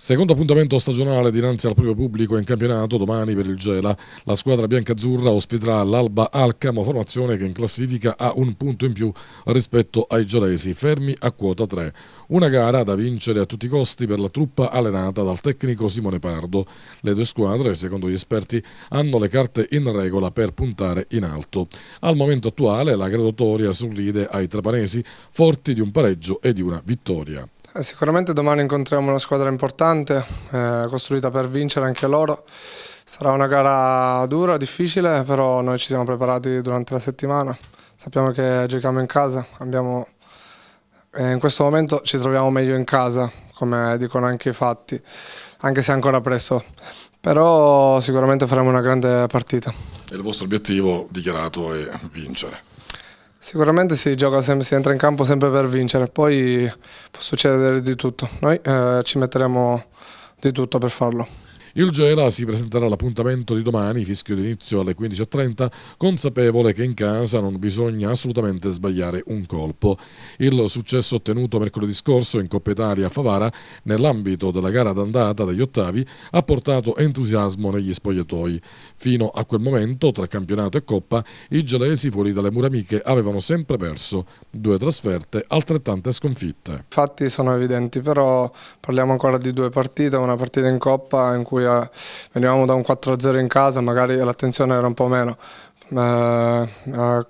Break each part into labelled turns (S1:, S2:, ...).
S1: Secondo appuntamento stagionale dinanzi al proprio pubblico in campionato domani per il Gela. La squadra biancazzurra ospiterà l'Alba Alcamo, formazione che in classifica ha un punto in più rispetto ai gelesi, fermi a quota 3. Una gara da vincere a tutti i costi per la truppa allenata dal tecnico Simone Pardo. Le due squadre, secondo gli esperti, hanno le carte in regola per puntare in alto. Al momento attuale la graduatoria sorride ai trapanesi, forti di un pareggio e di una vittoria.
S2: Eh, sicuramente domani incontriamo una squadra importante, eh, costruita per vincere anche loro. Sarà una gara dura, difficile, però noi ci siamo preparati durante la settimana. Sappiamo che giochiamo in casa, abbiamo, eh, in questo momento ci troviamo meglio in casa, come dicono anche i fatti, anche se ancora presto. Però sicuramente faremo una grande partita.
S1: E il vostro obiettivo dichiarato è vincere.
S2: Sicuramente si gioca sempre, si entra in campo sempre per vincere, poi può succedere di tutto, noi eh, ci metteremo di tutto per farlo.
S1: Il Gela si presenterà all'appuntamento di domani, fischio d'inizio alle 15.30, consapevole che in casa non bisogna assolutamente sbagliare un colpo. Il successo ottenuto mercoledì scorso in Coppa Italia a Favara, nell'ambito della gara d'andata degli ottavi, ha portato entusiasmo negli spogliatoi. Fino a quel momento, tra campionato e Coppa, i gelesi fuori dalle muramiche avevano sempre perso due trasferte, altrettante sconfitte. I
S2: fatti sono evidenti, però parliamo ancora di due partite, una partita in Coppa in cui venivamo da un 4-0 in casa, magari l'attenzione era un po' meno. Eh, a, eh,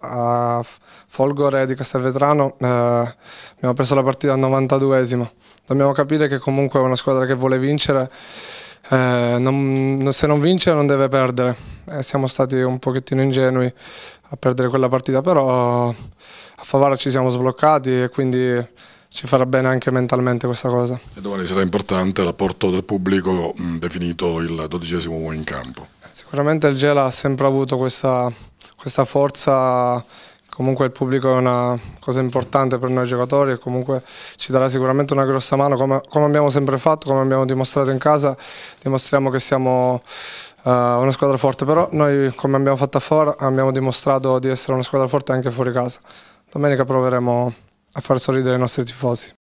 S2: a Folgore di Castelvetrano eh, abbiamo perso la partita al 92esimo. Dobbiamo capire che comunque è una squadra che vuole vincere. Eh, non, se non vince non deve perdere. Eh, siamo stati un pochettino ingenui a perdere quella partita, però a Favara ci siamo sbloccati e quindi ci farà bene anche mentalmente questa cosa. E domani sarà importante
S1: l'apporto del pubblico mh, mm, definito il dodicesimo uomo in campo.
S2: Sicuramente il Gela ha sempre avuto questa, questa, forza, comunque il pubblico è una cosa importante per noi giocatori e comunque ci darà sicuramente una grossa mano come, come abbiamo sempre fatto, come abbiamo dimostrato in casa, dimostriamo che siamo uh, una squadra forte, però noi come abbiamo fatto a Fora abbiamo dimostrato di essere una squadra forte anche fuori casa. Domenica proveremo a far sorridere i nostri tifosi.